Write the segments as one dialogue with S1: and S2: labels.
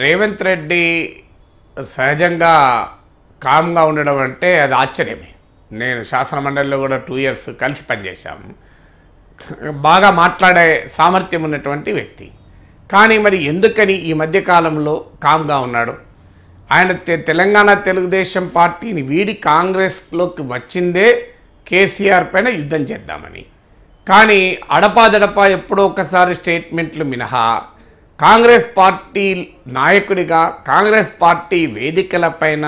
S1: రేవంత్ రెడ్డి సహజంగా కామ్గా ఉండడం అంటే అది ఆశ్చర్యమే నేను శాసన మండలిలో కూడా టూ ఇయర్స్ కలిసి పనిచేశాము బాగా మాట్లాడే సామర్థ్యం ఉన్నటువంటి వ్యక్తి కానీ మరి ఎందుకని ఈ మధ్యకాలంలో కామ్గా ఉన్నాడు ఆయన తెలంగాణ తెలుగుదేశం పార్టీని వీడి కాంగ్రెస్లోకి వచ్చిందే కేసీఆర్ పైన యుద్ధం చేద్దామని కానీ అడపాదడపా ఎప్పుడో ఒకసారి స్టేట్మెంట్లు మినహా కాంగ్రెస్ పార్టీ నాయకుడిగా కాంగ్రెస్ పార్టీ వేదికల పైన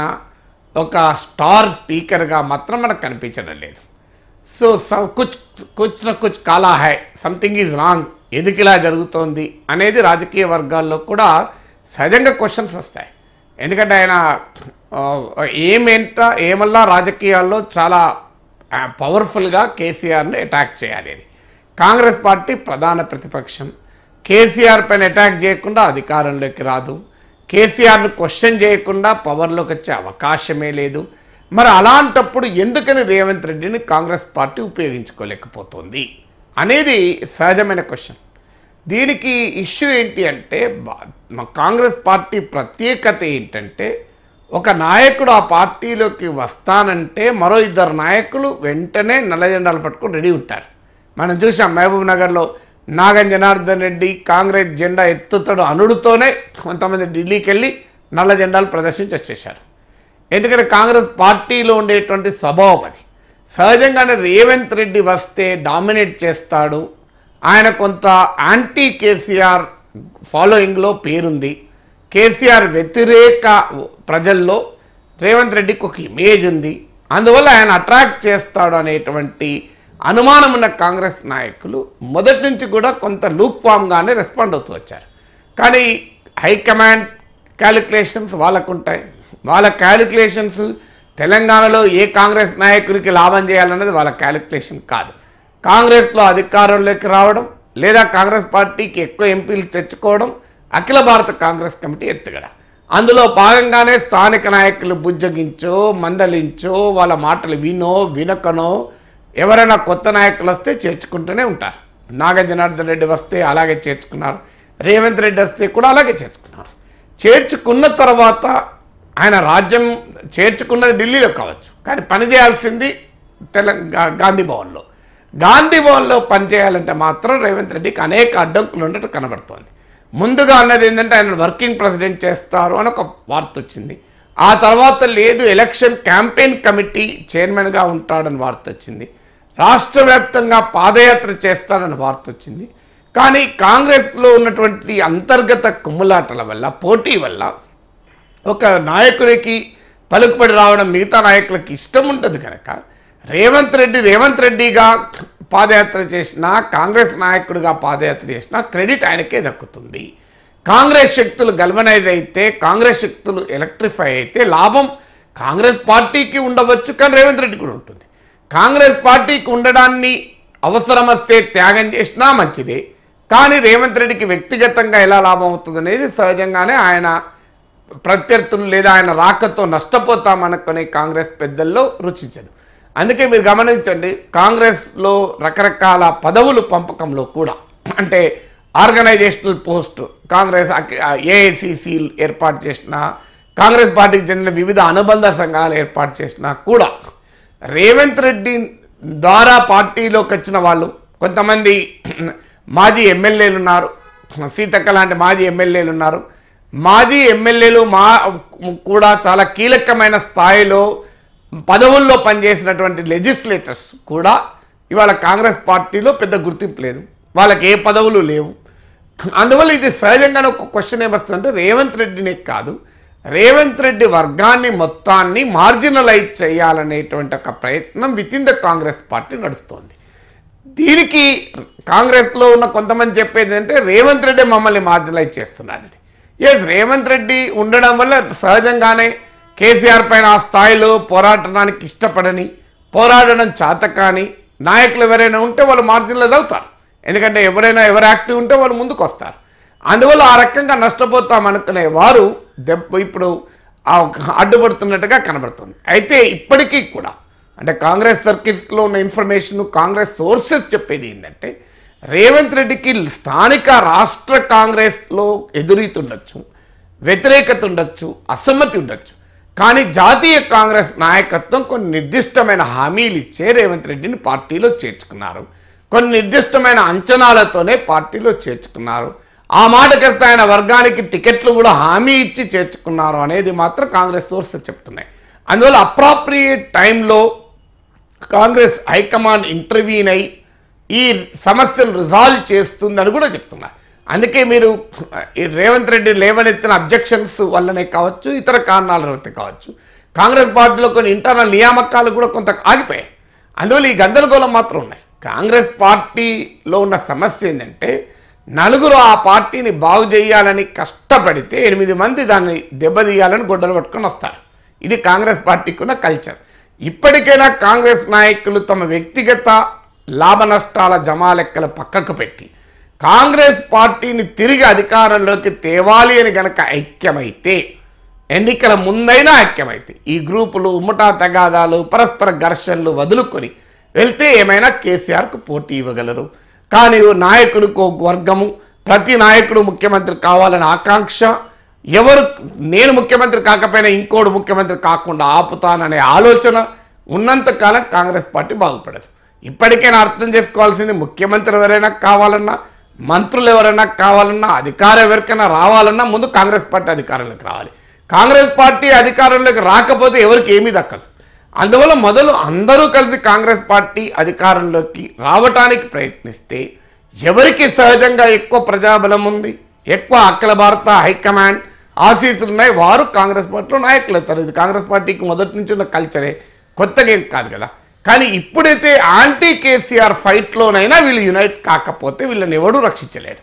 S1: ఒక స్టార్ స్పీకర్గా మాత్రం మనకు కనిపించడం లేదు సో కుచ్ కుచ్ న కుచ్ కాలా హై సంథింగ్ ఈజ్ రాంగ్ ఎందుకు ఇలా జరుగుతోంది అనేది రాజకీయ వర్గాల్లో కూడా సహజంగా క్వశ్చన్స్ వస్తాయి ఎందుకంటే ఆయన ఏమేంట ఏమల్లా రాజకీయాల్లో చాలా పవర్ఫుల్గా కేసీఆర్ని అటాక్ చేయాలి అని కాంగ్రెస్ పార్టీ ప్రధాన ప్రతిపక్షం కేసీఆర్ పైన అటాక్ చేయకుండా అధికారంలోకి రాదు కేసీఆర్ను క్వశ్చన్ చేయకుండా పవర్లోకి వచ్చే అవకాశమే లేదు మరి అలాంటప్పుడు ఎందుకని రేవంత్ రెడ్డిని కాంగ్రెస్ పార్టీ ఉపయోగించుకోలేకపోతుంది అనేది సహజమైన క్వశ్చన్ దీనికి ఇష్యూ ఏంటి అంటే కాంగ్రెస్ పార్టీ ప్రత్యేకత ఏంటంటే ఒక నాయకుడు ఆ పార్టీలోకి వస్తానంటే మరో ఇద్దరు నాయకులు వెంటనే నల్ల జెండాలు పట్టుకుని రెడీ ఉంటారు మనం చూసాం మహబూబ్ నగర్లో నాగన్ జనార్దన్ రెడ్డి కాంగ్రెస్ జెండా ఎత్తుతడు అనుడుతోనే కొంతమంది ఢిల్లీకి వెళ్ళి నల్ల జెండాలు ప్రదర్శించి వచ్చేశారు ఎందుకంటే కాంగ్రెస్ పార్టీలో ఉండేటువంటి స్వభావం అది సహజంగానే రేవంత్ రెడ్డి వస్తే డామినేట్ చేస్తాడు ఆయన కొంత యాంటీ కేసీఆర్ ఫాలోయింగ్లో పేరుంది కేసీఆర్ వ్యతిరేక ప్రజల్లో రేవంత్ రెడ్డికి ఒక ఇమేజ్ ఉంది అందువల్ల ఆయన అట్రాక్ట్ చేస్తాడు అనేటువంటి అనుమానం ఉన్న కాంగ్రెస్ నాయకులు మొదటి నుంచి కూడా కొంత లూక్ ఫామ్గానే రెస్పాండ్ అవుతూ వచ్చారు కానీ హైకమాండ్ క్యాలిక్యులేషన్స్ వాళ్ళకుంటాయి వాళ్ళ క్యాలిక్యులేషన్స్ తెలంగాణలో ఏ కాంగ్రెస్ నాయకుడికి లాభం చేయాలన్నది వాళ్ళ క్యాలిక్యులేషన్ కాదు కాంగ్రెస్లో అధికారంలోకి రావడం లేదా కాంగ్రెస్ పార్టీకి ఎక్కువ ఎంపీలు తెచ్చుకోవడం అఖిల భారత కాంగ్రెస్ కమిటీ ఎత్తుగడ అందులో భాగంగానే స్థానిక నాయకులు బుజ్జగించో మందలించో వాళ్ళ మాటలు వినో వినకనో ఎవరైనా కొత్త నాయకులు వస్తే చేర్చుకుంటూనే ఉంటారు నాగ జనార్దన్ రెడ్డి వస్తే అలాగే చేర్చుకున్నారు రేవంత్ రెడ్డి వస్తే కూడా అలాగే చేర్చుకున్నారు చేర్చుకున్న తర్వాత ఆయన రాజ్యం చేర్చుకున్నది ఢిల్లీలో కావచ్చు కానీ పని చేయాల్సింది తెలంగా గాంధీ భవన్లో గాంధీ భవన్లో పనిచేయాలంటే మాత్రం రేవంత్ రెడ్డికి అనేక అడ్డంకులు ఉన్నట్టు కనబడుతోంది ముందుగా అన్నది ఏంటంటే ఆయన వర్కింగ్ ప్రెసిడెంట్ చేస్తారు అని ఒక వార్త వచ్చింది ఆ తర్వాత లేదు ఎలక్షన్ క్యాంపెయిన్ కమిటీ చైర్మన్గా ఉంటాడని వార్త వచ్చింది రాష్ట్ర వ్యాప్తంగా పాదయాత్ర చేస్తారన్న వార్త వచ్చింది కానీ కాంగ్రెస్లో ఉన్నటువంటి అంతర్గత కుమ్ములాటల వల్ల పోటీ వల్ల ఒక నాయకుడికి పలుకుబడి రావడం మిగతా నాయకులకి ఇష్టం ఉంటుంది కనుక రేవంత్ రెడ్డి రేవంత్ రెడ్డిగా పాదయాత్ర చేసిన కాంగ్రెస్ నాయకుడిగా పాదయాత్ర చేసిన క్రెడిట్ ఆయనకే దక్కుతుంది కాంగ్రెస్ శక్తులు గల్వనైజ్ అయితే కాంగ్రెస్ శక్తులు ఎలక్ట్రిఫై అయితే లాభం కాంగ్రెస్ పార్టీకి ఉండవచ్చు కానీ రేవంత్ రెడ్డి కూడా ఉంటుంది కాంగ్రెస్ పార్టీకి ఉండడాన్ని అవసరమస్తే త్యాగం చేసినా మంచిదే కానీ రేవంత్ రెడ్డికి వ్యక్తిగతంగా ఎలా లాభం అవుతుంది అనేది సహజంగానే ఆయన ప్రత్యర్థులు లేదా ఆయన రాకతో నష్టపోతామనుకునే కాంగ్రెస్ పెద్దల్లో రుచించదు అందుకే మీరు గమనించండి కాంగ్రెస్లో రకరకాల పదవులు పంపకంలో కూడా అంటే ఆర్గనైజేషనల్ పోస్ట్ కాంగ్రెస్ ఏఐసిసి ఏర్పాటు చేసిన కాంగ్రెస్ పార్టీకి చెందిన వివిధ అనుబంధ సంఘాలు ఏర్పాటు చేసినా కూడా రేవంత్ రెడ్డి ద్వారా పార్టీలోకి వచ్చిన వాళ్ళు కొంతమంది మాజీ ఎమ్మెల్యేలు ఉన్నారు సీతక్క లాంటి మాజీ ఎమ్మెల్యేలు ఉన్నారు మాజీ ఎమ్మెల్యేలు మా కూడా చాలా కీలకమైన స్థాయిలో పదవుల్లో పనిచేసినటువంటి లెజిస్లేటర్స్ కూడా ఇవాళ కాంగ్రెస్ పార్టీలో పెద్ద గుర్తింపు లేదు వాళ్ళకి ఏ పదవులు లేవు అందువల్ల ఇది సహజంగానే ఒక క్వశ్చన్ ఏమొస్తుందంటే రేవంత్ రెడ్డినే కాదు రేవంత్ రెడ్డి వర్గాన్ని మొత్తాన్ని మార్జినలైజ్ చేయాలనేటువంటి ఒక ప్రయత్నం within the Congress party నడుస్తోంది దీనికి కాంగ్రెస్లో ఉన్న కొంతమంది చెప్పేది అంటే రేవంత్ రెడ్డి మమ్మల్ని మార్జినలైజ్ చేస్తున్నాడని ఎస్ రేవంత్ రెడ్డి ఉండడం వల్ల సహజంగానే కేసీఆర్ పైన ఆ స్థాయిలో పోరాటడానికి ఇష్టపడని పోరాడడం కానీ నాయకులు ఎవరైనా ఉంటే వాళ్ళు మార్జినలైజ్ అవుతారు ఎందుకంటే ఎవరైనా ఎవరు యాక్టివ్ ఉంటే వాళ్ళు ముందుకు వస్తారు అందువల్ల ఆ రకంగా నష్టపోతాం అనుకునే వారు దెబ్బ ఇప్పుడు అడ్డుపడుతున్నట్టుగా కనబడుతుంది అయితే ఇప్పటికీ కూడా అంటే కాంగ్రెస్ సర్కిల్స్లో ఉన్న ఇన్ఫర్మేషన్ కాంగ్రెస్ సోర్సెస్ చెప్పేది ఏంటంటే రేవంత్ రెడ్డికి స్థానిక రాష్ట్ర కాంగ్రెస్లో ఎదురీతుండొచ్చు వ్యతిరేకత ఉండొచ్చు అసమ్మతి ఉండొచ్చు కానీ జాతీయ కాంగ్రెస్ నాయకత్వం కొన్ని నిర్దిష్టమైన హామీలు ఇచ్చే రేవంత్ రెడ్డిని పార్టీలో చేర్చుకున్నారు కొన్ని నిర్దిష్టమైన అంచనాలతోనే పార్టీలో చేర్చుకున్నారు ఆ మాటకర్త ఆయన వర్గానికి టికెట్లు కూడా హామీ ఇచ్చి చేర్చుకున్నారు అనేది మాత్రం కాంగ్రెస్ సోర్స్ చెప్తున్నాయి అందువల్ల అప్రాప్రియేట్ టైంలో కాంగ్రెస్ హైకమాండ్ ఇంటర్వ్యూన్ అయి ఈ సమస్యను రిజాల్వ్ చేస్తుందని కూడా చెప్తున్నారు అందుకే మీరు ఈ రేవంత్ రెడ్డి లేవనెత్తిన అబ్జెక్షన్స్ వల్లనే కావచ్చు ఇతర కారణాల వల్ల కావచ్చు కాంగ్రెస్ పార్టీలో కొన్ని ఇంటర్నల్ నియామకాలు కూడా కొంత ఆగిపోయాయి అందువల్ల ఈ గందరగోళం మాత్రం ఉన్నాయి కాంగ్రెస్ పార్టీలో ఉన్న సమస్య ఏంటంటే నలుగురు ఆ పార్టీని బాగు చేయాలని కష్టపడితే ఎనిమిది మంది దాన్ని దెబ్బతీయాలని గొడ్డలు పట్టుకొని వస్తారు ఇది కాంగ్రెస్ పార్టీకి ఉన్న కల్చర్ ఇప్పటికైనా కాంగ్రెస్ నాయకులు తమ వ్యక్తిగత లాభ నష్టాల జమాలెక్కలు పక్కకు పెట్టి కాంగ్రెస్ పార్టీని తిరిగి అధికారంలోకి తేవాలి అని గనక ఐక్యమైతే ఎన్నికల ముందైనా ఐక్యమైతే ఈ గ్రూపులు ఉమ్మటా తగాదాలు పరస్పర ఘర్షణలు వదులుకొని వెళ్తే ఏమైనా కేసీఆర్కు పోటీ ఇవ్వగలరు కానీ నాయకుడికి ఒక వర్గము ప్రతి నాయకుడు ముఖ్యమంత్రి కావాలని ఆకాంక్ష ఎవరు నేను ముఖ్యమంత్రి కాకపోయినా ఇంకోడు ముఖ్యమంత్రి కాకుండా ఆపుతాననే ఆలోచన ఉన్నంతకాలం కాంగ్రెస్ పార్టీ బాగుపడదు ఇప్పటికైనా అర్థం చేసుకోవాల్సింది ముఖ్యమంత్రి ఎవరైనా కావాలన్నా మంత్రులు ఎవరైనా కావాలన్నా అధికారం ఎవరికైనా రావాలన్నా ముందు కాంగ్రెస్ పార్టీ అధికారంలోకి రావాలి కాంగ్రెస్ పార్టీ అధికారంలోకి రాకపోతే ఎవరికి ఏమీ దక్కదు అందువల్ల మొదలు అందరూ కలిసి కాంగ్రెస్ పార్టీ అధికారంలోకి రావటానికి ప్రయత్నిస్తే ఎవరికి సహజంగా ఎక్కువ ప్రజాబలం ఉంది ఎక్కువ అఖిల భారత హైకమాండ్ ఆశీస్సులు ఉన్నాయి వారు కాంగ్రెస్ పార్టీలో నాయకులు అవుతారు ఇది కాంగ్రెస్ పార్టీకి మొదటి నుంచి ఉన్న కల్చరే కొత్తగా ఏం కాదు కదా కానీ ఇప్పుడైతే యాంటీ కేసీఆర్ ఫైట్లోనైనా వీళ్ళు యునైట్ కాకపోతే వీళ్ళని ఎవడూ రక్షించలేడు